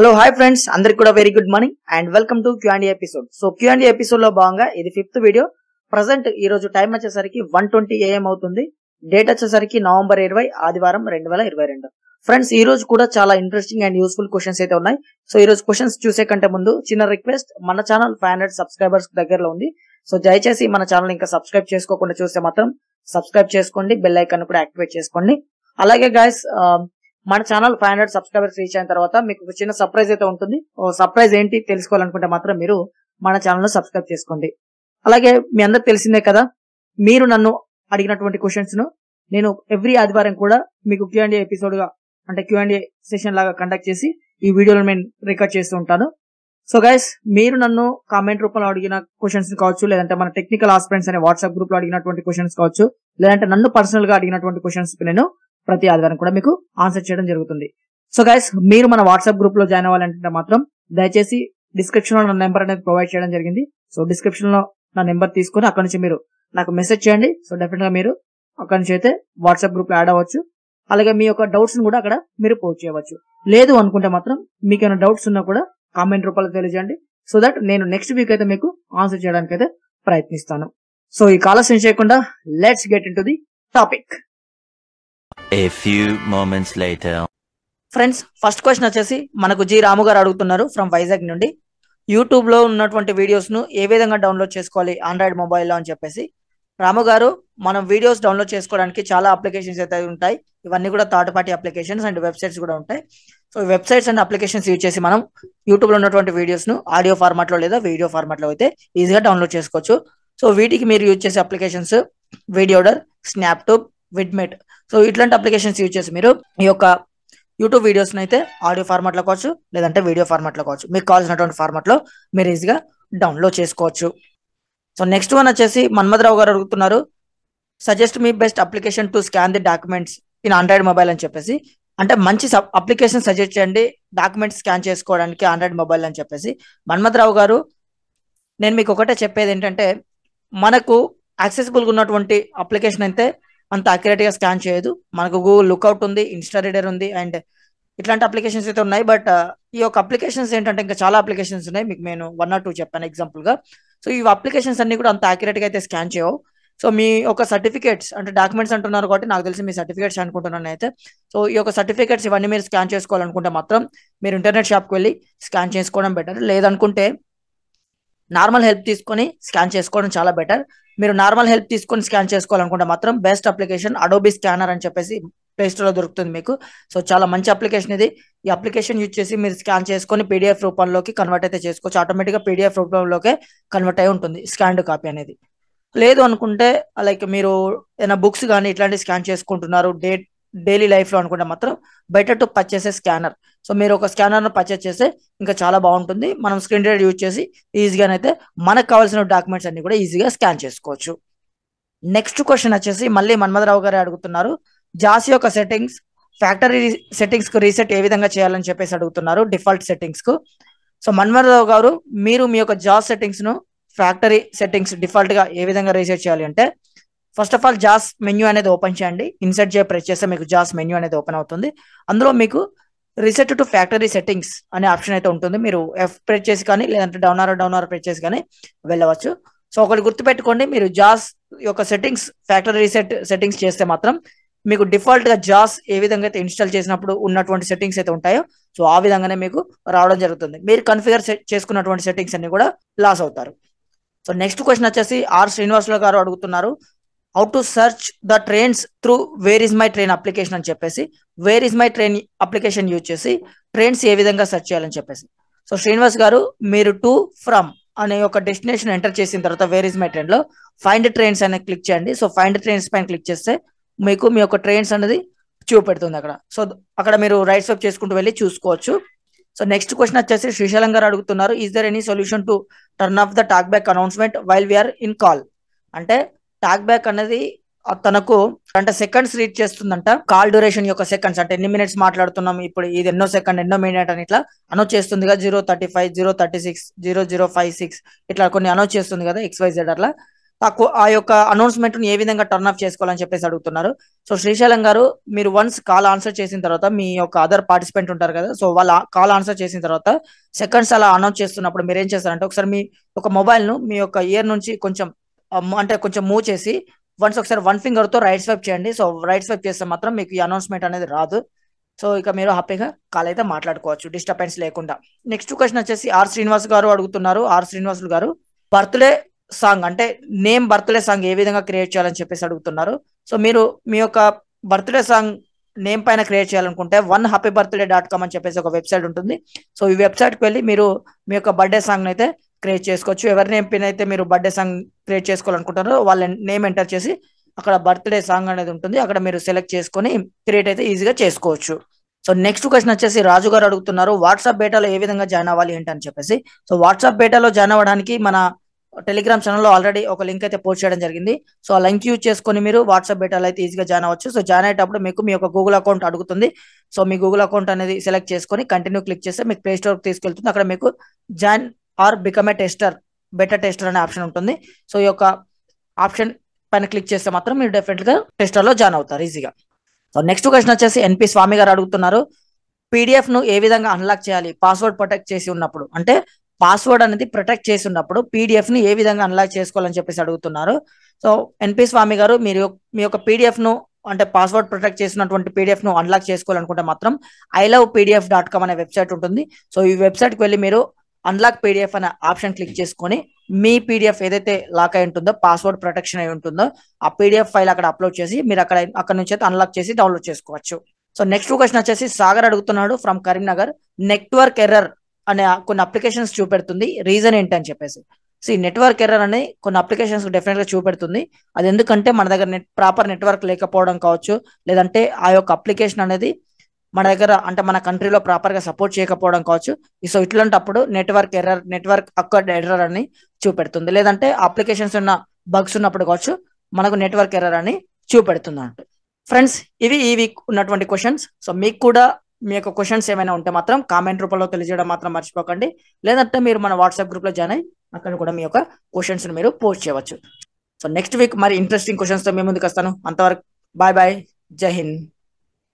hello hi friends అందరికి కూడా very good morning and welcome to Q and episode so Q and episode లో భాగంగా ఇది fifth video present ఈ రోజు టైం వచ్చేసరికి వన్ ట్వంటీ ఏఎం అవుతుంది డేట్ వచ్చేసరికి నవంబర్ ఇరవై ఆదివారం రెండు వేల ఇరవై రెండు ఫ్రెండ్స్ ఈ రోజు కూడా చాలా ఇంట్రెస్టింగ్ అండ్ యూస్ఫుల్ క్వశ్చన్స్ అయితే ఉన్నాయి సో ఈ రోజు క్వశ్చన్స్ చూసే కంటే ముందు చిన్న రిక్వెస్ట్ మన ఛానల్ ఫైవ్ హండ్రెడ్ సబ్స్క్రైబర్స్ దగ్గరలో ఉంది సో దయచేసి మన ఛానల్ ఇంకా సబ్స్క్రైబ్ చేసుకోకుండా చూస్తే మాత్రం సబ్స్క్రైబ్ చేసుకోండి బెల్ ఐకాన్ కూడా యాక్టివేట్ చేసుకోండి అలాగే గాయస్ మన channel five hundred subscribers reach అయిన తర్వాత మీకు ఒక చిన్న సర్ప్రైజ్ అయితే ఉంటుంది సర్ప్రైజ్ ఏంటి తెలుసుకోవాలనుకుంటే మాత్రం మీరు మన ఛానల్ ను సబ్స్క్రైబ్ చేసుకోండి అలాగే మీ అందరు తెలిసిందే కదా మీరు నన్ను అడిగినటువంటి క్వశ్చన్స్ ను నేను ఎవ్రీ ఆదివారం కూడా మీకు క్యూఎండిఏ ఎపిసోడ్ గా అంటే క్యూఎండిఏ సెషన్ లాగా కండక్ట్ చేసి ఈ వీడియోలో నేను రికార్డ్ చేస్తూ ఉంటాను సో గైస్ మీరు నన్ను కామెంట్ రూపంలో అడిగిన క్వశ్చన్స్ కావచ్చు లేదంటే మన టెక్నికల్ ఆస్పిరెంట్స్ అనే వాట్సాప్ గ్రూప్ లో అడిగినటువంటి క్వశ్చన్స్ కావచ్చు లేదంటే నన్ను పర్సనల్ గా అడిగినటువంటి క్వశ్చన్స్ నేను ప్రతి ఆదివారం కూడా మీకు ఆన్సర్ చేయడం జరుగుతుంది సో గైస్ మీరు మన వాట్సాప్ గ్రూప్ లో జాయిన్ అవ్వాలంటే మాత్రం దయచేసి డిస్క్రిప్షన్ లో నా నెంబర్ అనేది ప్రొవైడ్ చేయడం జరిగింది సో డిస్క్రిప్షన్ లో నా నెంబర్ తీసుకుని అక్కడ నుంచి మీరు నాకు మెసేజ్ చేయండి సో డెఫినెట్ గా మీరు అక్కడ నుంచి అయితే వాట్సాప్ గ్రూప్ లో యాడ్ అవ్వచ్చు అలాగే మీ యొక్క డౌట్స్ కూడా అక్కడ మీరు పోస్ట్ చేయవచ్చు లేదు అనుకుంటే మాత్రం మీకు ఏమైనా డౌట్స్ ఉన్నా కూడా కామెంట్ రూపంలో తెలియజేయండి సో దట్ నేను నెక్స్ట్ వీక్ అయితే మీకు ఆన్సర్ చేయడానికి అయితే ప్రయత్నిస్తాను సో ఈ కాలస్యం చేయకుండా let's get in the topic friends first question వచ్చేసి మనకు జి రాము గారు అడుగుతున్నారు ఫ్రమ్ వైజాగ్ నుండి యూట్యూబ్ లో ఉన్నటువంటి వీడియోస్ ను ఏ విధంగా డౌన్లోడ్ చేసుకోవాలి ఆండ్రాయిడ్ మొబైల్లో అని చెప్పేసి రాము గారు మనం వీడియోస్ డౌన్లోడ్ చేసుకోవడానికి చాలా అప్లికేషన్స్ అయితే ఉంటాయి ఇవన్నీ కూడా third party applications and websites కూడా ఉంటాయి so websites and applications use చేసి మనం యూట్యూబ్ లో ఉన్నటువంటి వీడియోస్ ను ఆడియో ఫార్మాట్ లో లేదా వీడియో ఫార్మాట్ లో అయితే ఈజీగా డౌన్లోడ్ చేసుకోవచ్చు సో వీటికి మీరు యూజ్ చేసే applications Videoder Snaptube VidMate so ఇట్లాంటి అప్లికేషన్స్ యూజ్ చేసి మీరు ఈ యొక్క యూట్యూబ్ వీడియోస్ని అయితే ఆడియో ఫార్మాట్లో కావచ్చు లేదంటే వీడియో ఫార్మాట్లో కావచ్చు మీకు కావాల్సినటువంటి ఫార్మాట్లో మీరు ఈజీగా డౌన్లోడ్ చేసుకోవచ్చు సో నెక్స్ట్ వన్ వచ్చేసి మన్మధరావు గారు అడుగుతున్నారు suggest me best application to scan the documents in Android mobile అని చెప్పేసి అంటే మంచి అప్లికేషన్ సజెస్ట్ చేయండి డాక్యుమెంట్స్ స్కాన్ చేసుకోవడానికి ఆండ్రాయిడ్ మొబైల్ అని చెప్పేసి మన్మధరావు గారు నేను మీకు ఒకటే చెప్పేది ఏంటంటే మనకు యాక్సెసిబుల్గా ఉన్నటువంటి అప్లికేషన్ అయితే అంత గా స్కాన్ చేయదు మనకు గూగుల్ లుక్అవుట్ ఉంది ఇన్స్టా రీడర్ ఉంది అండ్ ఇట్లాంటి అప్లికేషన్స్ అయితే ఉన్నాయి బట్ uh, ఈ యొక్క అప్లికేషన్స్ ఏంటంటే ఇంకా చాలా అప్లికేషన్స్ ఉన్నాయి మీకు నేను వన్ ఆర్ టూ చెప్పాను ఎగ్జాంపుల్గా సో ఈ అప్లికేషన్స్ అన్ని కూడా అంత గా అయితే స్కాన్ చేయవు సో మీ యొక్క సర్టిఫికేట్స్ అంటే డాక్యుమెంట్స్ అంటున్నారు కాబట్టి నాకు తెలిసి మీ సర్టిఫికేట్స్ అనుకుంటున్నాను అయితే సో ఈ యొక్క సర్టిఫికేట్స్ ఇవన్నీ మీరు స్కాన్ చేసుకోవాలనుకుంటే మాత్రం మీరు ఇంటర్నెట్ షాప్కి వెళ్ళి స్కాన్ చేసుకోవడం బెటర్ లేదనుకుంటే నార్మల్ హెల్ప్ తీసుకొని స్కాన్ చేసుకోవడం చాలా బెటర్ మీరు నార్మల్ హెల్ప్ తీసుకొని స్కాన్ చేసుకోవాలనుకుంటే మాత్రం బెస్ట్ అప్లికేషన్ అడోబీ స్కానర్ అని చెప్పేసి ప్లేస్టోర్లో దొరుకుతుంది మీకు సో చాలా మంచి అప్లికేషన్ ఇది ఈ అప్లికేషన్ యూజ్ చేసి మీరు స్కాన్ చేసుకొని పీడిఎఫ్ రూపంలోకి కన్వర్ట్ అయితే చేసుకోవచ్చు ఆటోమేటిక్గా పీడిఎఫ్ రూపంలోకే కన్వర్ట్ అయి ఉంటుంది స్కాన్డ్ కాపీ అనేది లేదు అనుకుంటే లైక్ మీరు ఏదైనా బుక్స్ కానీ ఇట్లాంటివి స్కాన్ చేసుకుంటున్నారు డే డైలీ లైఫ్లో అనుకుంటే మాత్రం better to purchase scanner so మీరు ఒక స్కానర్ను పర్చేస్ చేస్తే ఇంకా చాలా బాగుంటుంది మనం స్క్రీన్ రీడర్ యూజ్ చేసి ఈజీగా అయితే మనకు కావాల్సిన డాక్యుమెంట్స్ అన్ని కూడా ఈజీగా స్కాన్ చేసుకోవచ్చు నెక్స్ట్ క్వశ్చన్ వచ్చేసి మళ్ళీ మన్మధరావు గారు అడుగుతున్నారు జాస్ యొక్క సెట్టింగ్స్ ఫ్యాక్టరీ సెట్టింగ్స్ కు రీసెట్ ఏ విధంగా చేయాలని చెప్పేసి అడుగుతున్నారు డిఫాల్ట్ సెట్టింగ్స్ కు సో మన్మధరావు గారు మీరు మీ యొక్క జాస్ సెట్టింగ్స్ ను ఫ్యాక్టరీ సెట్టింగ్స్ డిఫాల్ట్ గా ఏ విధంగా రీసెట్ చేయాలి అంటే ఫస్ట్ ఆఫ్ ఆల్ జాస్ మెన్యూ అనేది ఓపెన్ చేయండి ఇన్సర్ట్ చేయ ప్రెస్ చేస్తే మీకు జాస్ మెన్యూ అనేది ఓపెన్ అవుతుంది అందులో మీకు రీసెట్ టు ఫ్యాక్టరీ సెట్టింగ్స్ అనే ఆప్షన్ అయితే ఉంటుంది మీరు ఎఫ్ ప్రెస్ చేసి కానీ లేదంటే down are down or press చేసి కానీ వెళ్ళవచ్చు సో ఒకటి గుర్తుపెట్టుకోండి మీరు జాస్ యొక్క సెట్టింగ్స్ ఫ్యాక్టరీ రీసెట్ సెట్టింగ్స్ చేస్తే మాత్రం మీకు డిఫాల్ట్ గా జాస్ ఏ విధంగా అయితే ఇన్స్టాల్ చేసినప్పుడు ఉన్నటువంటి సెట్టింగ్స్ అయితే ఉంటాయో సో ఆ విధంగానే మీకు రావడం జరుగుతుంది మీరు కన్ఫిగర్ చేసుకున్నటువంటి సెట్టింగ్స్ అన్ని కూడా లాస్ అవుతారు సో నెక్స్ట్ క్వశ్చన్ వచ్చేసి ఆర్ శ్రీనివాసరావు గారు అడుగుతున్నారు how to search the trains through where is my train application అని చెప్పేసి where is my train application use చేసి ట్రైన్స్ ఏ విధంగా సెర్చ్ చేయాలని చెప్పేసి సో శ్రీనివాస్ గారు మీరు టు ఫ్రమ్ అనే ఒక డెస్టినేషన్ ఎంటర్ చేసిన తర్వాత వేర్ ఇస్ మై ట్రైన్ లో ఫైండ్ ట్రైన్స్ అనేది క్లిక్ చేయండి సో ఫైండ్ ట్రైన్స్ పైన క్లిక్ చేస్తే మీకు మీ యొక్క ట్రైన్స్ అనేది చూపెడుతుంది అక్కడ సో అక్కడ మీరు రైట్ స్వైప్ చేసుకుంటూ వెళ్ళి చూసుకోవచ్చు సో నెక్స్ట్ క్వశ్చన్ వచ్చేసి శ్రీశైలం గారు అడుగుతున్నారు is there any solution to turn off the talkback announcement while we are in call అంటే టాక్ బ్యాక్ అనేది తనకు అంటే సెకండ్స్ రీడ్ చేస్తుందంట కాల్ డ్యూరేషన్ యొక్క సెకండ్స్ అంటే ఎన్ని మినిట్స్ మాట్లాడుతున్నాం ఇప్పుడు ఇది ఎన్నో సెకండ్ ఎన్నో మినిట్ అని ఇట్లా అనౌన్స్ కదా zero thirty five zero thirty six zero zero five six ఇట్లా కొన్ని అనౌన్స్ చేస్తుంది కదా ఎక్స్వైజెడ్ అట్లా తక్కువ ఆ యొక్క అనౌన్స్మెంట్ ను ఏ విధంగా టర్న్ ఆఫ్ చేసుకోవాలని చెప్పేసి అడుగుతున్నారు సో శ్రీశైలం గారు మీరు వన్స్ కాల్ ఆన్సర్ చేసిన తర్వాత మీ యొక్క అదర్ పార్టిసిపెంట్ ఉంటారు కదా సో వాళ్ళ కాల్ ఆన్సర్ చేసిన తర్వాత సెకండ్స్ అలా అనౌన్స్ చేస్తున్నప్పుడు మీరు ఏం చేస్తారంటే ఒకసారి మీ ఒక మొబైల్ ను మీ యొక్క ఇయర్ నుంచి కొంచెం అంటే కొంచెం మూవ్ చేసి వన్స్ ఒకసారి వన్ ఫింగర్ తో రైట్ స్వైప్ చేయండి సో రైట్ స్వైప్ చేస్తే మాత్రం మీకు ఈ అనౌన్స్మెంట్ అనేది రాదు సో ఇక మీరు హ్యాపీగా కాల్ అయితే మాట్లాడుకోవచ్చు డిస్టర్బెన్స్ లేకుండా నెక్స్ట్ క్వశ్చన్ వచ్చేసి ఆర్ శ్రీనివాస్ గారు అడుగుతున్నారు ఆర్ శ్రీనివాసులు గారు బర్త్డే సాంగ్ అంటే నేమ్ బర్త్డే సాంగ్ ఏ విధంగా క్రియేట్ చేయాలని చెప్పేసి అడుగుతున్నారు సో మీరు మీ యొక్క బర్త్డే సాంగ్ నేమ్ పైన క్రియేట్ చేయాలనుకుంటే one happy birthday dot com అని చెప్పేసి ఒక వెబ్సైట్ ఉంటుంది సో ఈ వెబ్సైట్కి వెళ్ళి మీరు మీ యొక్క బర్త్డే సాంగ్ అయితే క్రియేట్ చేసుకోవచ్చు ఎవరి నేమ్ పిన్ అయితే మీరు బర్త్డే సాంగ్ క్రియేట్ చేసుకోవాలనుకుంటారో వాళ్ళ నేమ్ ఎంటర్ చేసి అక్కడ బర్త్డే సాంగ్ అనేది ఉంటుంది అక్కడ మీరు సెలెక్ట్ చేసుకొని క్రియేట్ అయితే ఈజీగా చేసుకోవచ్చు సో నెక్స్ట్ క్వశ్చన్ వచ్చేసి రాజు గారు అడుగుతున్నారు వాట్సాప్ బేటాలో ఏ విధంగా జాయిన్ అవ్వాలి ఏంటి అని చెప్పేసి సో వాట్సాప్ బేటాలో జాయిన్ అవ్వడానికి మన టెలిగ్రామ్ ఛానల్లో ఆల్రెడీ ఒక లింక్ అయితే పోస్ట్ చేయడం జరిగింది సో ఆ లింక్ యూజ్ చేసుకొని మీరు వాట్సాప్ బేటాలో అయితే ఈజీగా జాయిన్ అవ్వచ్చు సో జాయిన్ అయ్యేటప్పుడు మీకు మీ యొక్క గూగుల్ అకౌంట్ అడుగుతుంది సో మీ గూగుల్ అకౌంట్ అనేది సెలెక్ట్ చేసుకొని కంటిన్యూ క్లిక్ చేస్తే మీకు ప్లే స్టోర్కి తీసుకెళ్తుంది అక్కడ మీకు join or become a tester beta tester అనే ఆప్షన్ ఉంటుంది సో ఈ యొక్క ఆప్షన్ పైన క్లిక్ చేస్తే మాత్రం మీరు డెఫినెట్గా లో జాయిన్ అవుతారు ఈజీగా సో నెక్స్ట్ క్వశ్చన్ వచ్చేసి ఎన్పి స్వామి గారు అడుగుతున్నారు ను ఏ విధంగా అన్లాక్ చేయాలి పాస్వర్డ్ ప్రొటెక్ట్ చేసి ఉన్నప్పుడు అంటే పాస్వర్డ్ అనేది ప్రొటెక్ట్ చేసి ఉన్నప్పుడు పీడిఎఫ్ని ఏ విధంగా అన్లాక్ చేసుకోవాలని చెప్పేసి అడుగుతున్నారు సో ఎన్పి స్వామి గారు మీరు మీ యొక్క ను అంటే పాస్వర్డ్ ప్రొటెక్ట్ చేసినటువంటి ను అన్లాక్ చేసుకోవాలనుకుంటే మాత్రం I love PDF dot com అనే వెబ్సైట్ ఉంటుంది సో ఈ వెబ్సైట్కి వెళ్ళి మీరు అన్లాక్ పీడిఎఫ్ అనే ఆప్షన్ క్లిక్ చేసుకొని మీ పీడిఎఫ్ ఏదైతే లాక్ అయి ఉంటుందో పాస్వర్డ్ ప్రొటెక్షన్ అయి ఉంటుందో ఆ పీడిఎఫ్ ఫైల్ అక్కడ అప్లోడ్ చేసి మీరు అక్కడ అక్కడ నుంచి అయితే అన్లాక్ చేసి డౌన్లోడ్ చేసుకోవచ్చు సో నెక్స్ట్ క్వశ్చన్ వచ్చేసి సాగర్ అడుగుతున్నాడు ఫ్రమ్ కరీంనగర్ నెట్వర్క్ ఎర్రర్ అనే కొన్ని అప్లికేషన్స్ చూపెడుతుంది రీజన్ ఏంటి అని చెప్పేసి సో నెట్వర్క్ ఎర్రర్ అని కొన్ని అప్లికేషన్స్ డెఫినెట్ గా చూపెడుతుంది అది ఎందుకంటే మన దగ్గర నెట్ ప్రాపర్ నెట్వర్క్ లేకపోవడం కావచ్చు లేదంటే ఆ యొక్క అప్లికేషన్ అనేది మన దగ్గర అంటే మన కంట్రీలో ప్రాపర్గా సపోర్ట్ చేయకపోవడం కావచ్చు సో ఇట్లాంటప్పుడు నెట్వర్క్ ఎర్రర్ నెట్వర్క్ అక్కడ ఎర్రర్ అని చూపెడుతుంది లేదంటే అప్లికేషన్స్ ఉన్న బగ్స్ ఉన్నప్పుడు కావచ్చు మనకు నెట్వర్క్ ఎర్రర్ అని చూపెడుతుంది అంట ఫ్రెండ్స్ ఇవి ఈ వీక్ ఉన్నటువంటి క్వశ్చన్స్ సో మీకు కూడా మీ యొక్క క్వశ్చన్స్ ఏమైనా ఉంటే మాత్రం కామెంట్ రూపంలో తెలియజేయడం మాత్రం మర్చిపోకండి లేదంటే మీరు మన వాట్సాప్ గ్రూప్లో జాయిన్ అయ్యి అక్కడ కూడా మీ యొక్క క్వశ్చన్స్ని మీరు పోస్ట్ చేయవచ్చు సో నెక్స్ట్ వీక్ మరి ఇంట్రెస్టింగ్ క్వశ్చన్స్తో మేము ముందుకు వస్తాను అంతవరకు బాయ్ బాయ్ జై హింద్